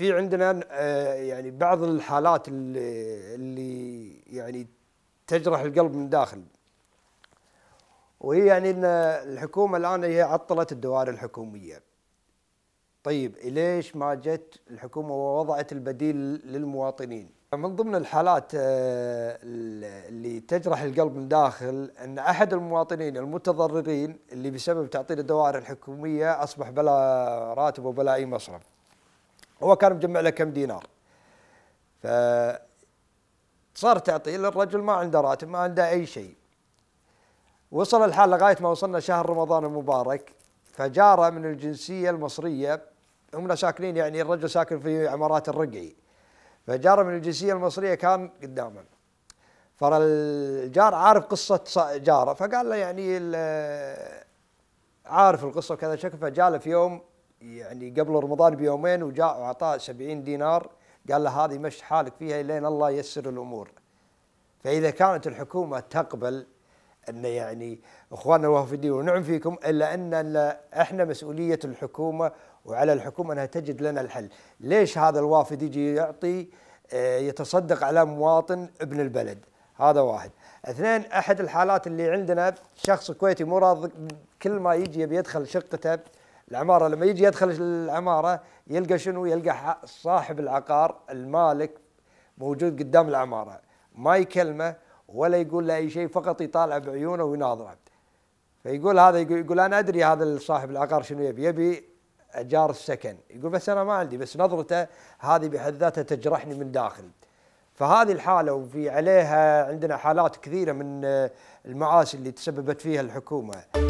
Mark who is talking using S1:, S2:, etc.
S1: في عندنا آه، يعني بعض الحالات اللي, اللي يعني تجرح القلب من داخل وهي يعني ان الحكومه الان هي عطلت الدوائر الحكوميه طيب ليش ما جت الحكومه ووضعت البديل للمواطنين من ضمن الحالات آه، اللي تجرح القلب من داخل ان احد المواطنين المتضررين اللي بسبب تعطيل الدوائر الحكوميه اصبح بلا راتب وبلا اي مصرف هو كان مجمع له كم دينار ف صار تعطيل للرجل ما عنده راتب ما عنده اي شيء وصل الحال لغايه ما وصلنا شهر رمضان المبارك فجاره من الجنسيه المصريه هم ساكنين يعني الرجل ساكن في عمارات الرقعي فجاره من الجنسيه المصريه كان قدامه فالجار عارف قصه جاره فقال له يعني عارف القصه وكذا شكل فجاله في يوم يعني قبل رمضان بيومين وجاء واعطاه 70 دينار قال له هذه مش حالك فيها لين الله ييسر الامور. فاذا كانت الحكومه تقبل ان يعني اخواننا الوافدين ونعم فيكم الا ان احنا مسؤوليه الحكومه وعلى الحكومه انها تجد لنا الحل، ليش هذا الوافد يجي يعطي آه، يتصدق على مواطن ابن البلد؟ هذا واحد. اثنين احد الحالات اللي عندنا شخص كويتي مو راض كل ما يجي يبي يدخل شقته العماره لما يجي يدخل العماره يلقى شنو؟ يلقى صاحب العقار المالك موجود قدام العماره ما يكلمه ولا يقول له اي شيء فقط يطالع بعيونه ويناظره فيقول هذا يقول انا ادري هذا صاحب العقار شنو يبي يبي اجار السكن يقول بس انا ما عندي بس نظرته هذه بحد ذاتها تجرحني من داخل فهذه الحاله وفي عليها عندنا حالات كثيره من آه، المعاصي اللي تسببت فيها الحكومه